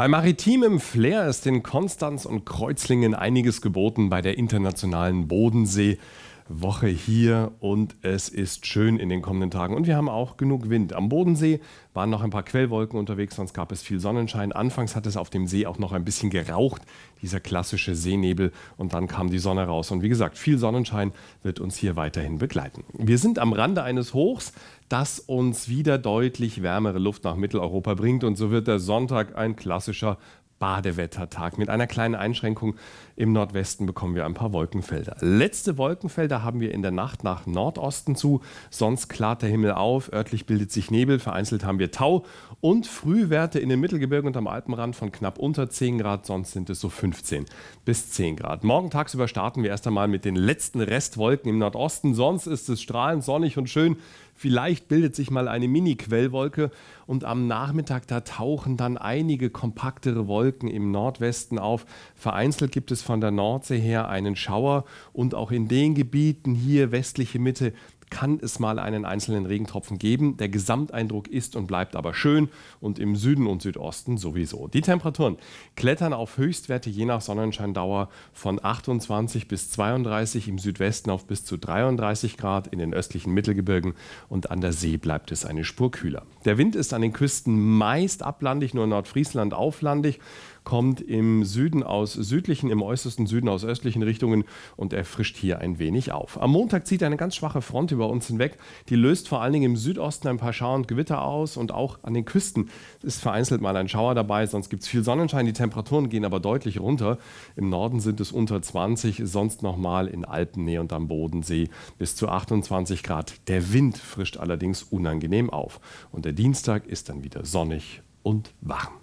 Bei maritimem Flair ist in Konstanz und Kreuzlingen einiges geboten bei der internationalen Bodensee. Woche hier und es ist schön in den kommenden Tagen. Und wir haben auch genug Wind. Am Bodensee waren noch ein paar Quellwolken unterwegs, sonst gab es viel Sonnenschein. Anfangs hat es auf dem See auch noch ein bisschen geraucht, dieser klassische Seenebel. Und dann kam die Sonne raus. Und wie gesagt, viel Sonnenschein wird uns hier weiterhin begleiten. Wir sind am Rande eines Hochs, das uns wieder deutlich wärmere Luft nach Mitteleuropa bringt. Und so wird der Sonntag ein klassischer Badewettertag. Mit einer kleinen Einschränkung im Nordwesten bekommen wir ein paar Wolkenfelder. Letzte Wolkenfelder haben wir in der Nacht nach Nordosten zu. Sonst klart der Himmel auf, örtlich bildet sich Nebel, vereinzelt haben wir Tau und Frühwerte in den Mittelgebirgen und am Alpenrand von knapp unter 10 Grad, sonst sind es so 15 bis 10 Grad. Morgen tagsüber starten wir erst einmal mit den letzten Restwolken im Nordosten, sonst ist es strahlend sonnig und schön. Vielleicht bildet sich mal eine Mini-Quellwolke und am Nachmittag da tauchen dann einige kompaktere Wolken Wolken im Nordwesten auf. Vereinzelt gibt es von der Nordsee her einen Schauer und auch in den Gebieten hier westliche Mitte kann es mal einen einzelnen Regentropfen geben. Der Gesamteindruck ist und bleibt aber schön und im Süden und Südosten sowieso. Die Temperaturen klettern auf Höchstwerte je nach Sonnenscheindauer von 28 bis 32, im Südwesten auf bis zu 33 Grad, in den östlichen Mittelgebirgen und an der See bleibt es eine Spur kühler. Der Wind ist an den Küsten meist ablandig, nur Nordfriesland auflandig kommt im Süden aus südlichen, im äußersten Süden aus östlichen Richtungen und er frischt hier ein wenig auf. Am Montag zieht eine ganz schwache Front über uns hinweg. Die löst vor allen Dingen im Südosten ein paar Schauer und Gewitter aus und auch an den Küsten ist vereinzelt mal ein Schauer dabei, sonst gibt es viel Sonnenschein. Die Temperaturen gehen aber deutlich runter. Im Norden sind es unter 20, sonst nochmal in Alpennähe und am Bodensee bis zu 28 Grad. Der Wind frischt allerdings unangenehm auf. Und der Dienstag ist dann wieder sonnig und warm.